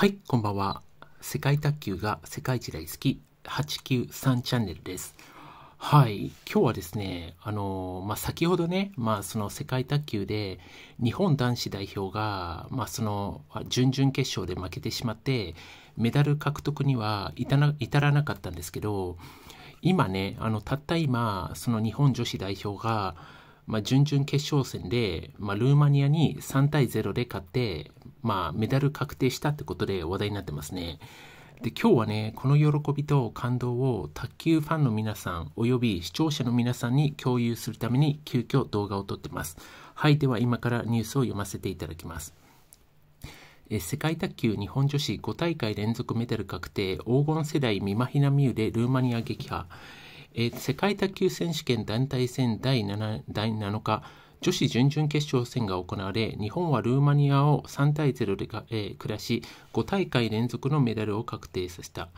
はい、こんばんは。世界卓球が世界一大好き893チャンネルです。はい、今日はですね、あの、まあ、先ほどね、まあ、その世界卓球で日本男子代表が、まあ、その準々決勝で負けてしまって、メダル獲得には至らなかったんですけど、今ね、あの、たった今、その日本女子代表が、まあ、準々決勝戦で、まあ、ルーマニアに3対0で勝って、まあ、メダル確定したってことで話題になってますね。で今日はねこの喜びと感動を卓球ファンの皆さんおよび視聴者の皆さんに共有するために急遽動画を撮ってますはいでは今からニュースを読ませていただきますえ世界卓球日本女子5大会連続メダル確定黄金世代美馬ひなみゆでルーマニア撃破えー、世界卓球選手権団体戦第 7, 第7日女子準々決勝戦が行われ日本はルーマニアを3対0で、えー、らし5大会連続のメダルを確定させた、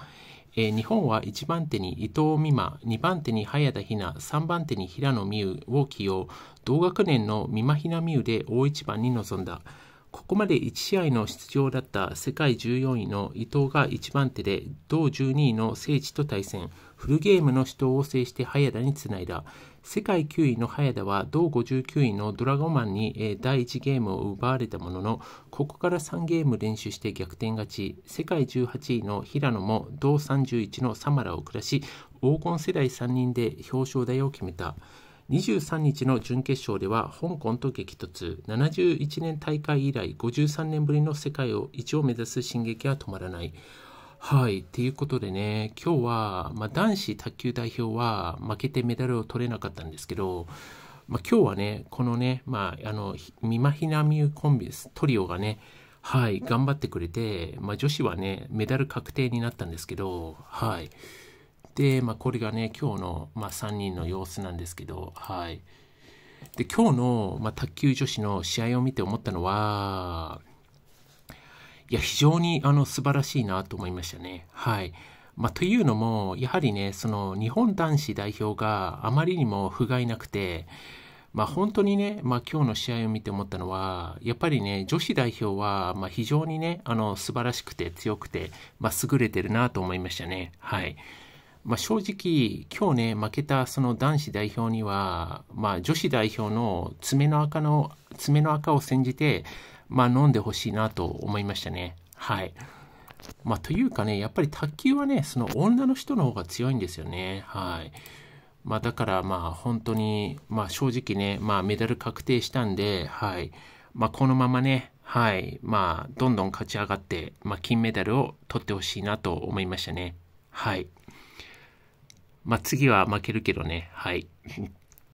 えー、日本は1番手に伊藤美誠2番手に早田ひな3番手に平野美宇を起用同学年の美馬ひな美宇で大一番に臨んだここまで1試合の出場だった世界14位の伊藤が1番手で同12位の聖地と対戦フルゲームの死闘を制して早田につないだ世界9位の早田は同59位のドラゴマンに第1ゲームを奪われたもののここから3ゲーム練習して逆転勝ち世界18位の平野も同31のサマラを下し黄金世代3人で表彰台を決めた。23日の準決勝では香港と激突71年大会以来53年ぶりの世界を一応目指す進撃は止まらないはい。ということでね、今日は、まあ、男子卓球代表は負けてメダルを取れなかったんですけど、まあ、今日はね、このね、まあ、あの、みまひなみゆコンビです、トリオがね、はい、頑張ってくれて、まあ、女子はね、メダル確定になったんですけど、はい。で、まあ、これがね、今日の、まあ、3人の様子なんですけど、はい。で、今日の、まあ、卓球女子の試合を見て思ったのは、いや、非常に、あの、素晴らしいなと思いましたね。はい。まあ、というのも、やはりね、その、日本男子代表があまりにも不甲斐なくて、まあ、本当にね、まあ、今日の試合を見て思ったのは、やっぱりね、女子代表は、まあ、非常にね、あの、素晴らしくて強くて、まあ、優れてるなと思いましたね。はい。うんまあ、正直、今日ね、負けたその男子代表には、まあ、女子代表の爪の赤の、爪の赤を煎じて、まあ、飲んでほしいなと思いましたね。はい。まあ、というかね、やっぱり卓球はね、その女の人の方が強いんですよね。はい。まあ、だからまあ、本当に、まあ、正直ね、まあ、メダル確定したんで、はい。まあ、このままね、はい。まあ、どんどん勝ち上がって、まあ、金メダルを取ってほしいなと思いましたね。はい。まあ、次は負けるけどね。はい。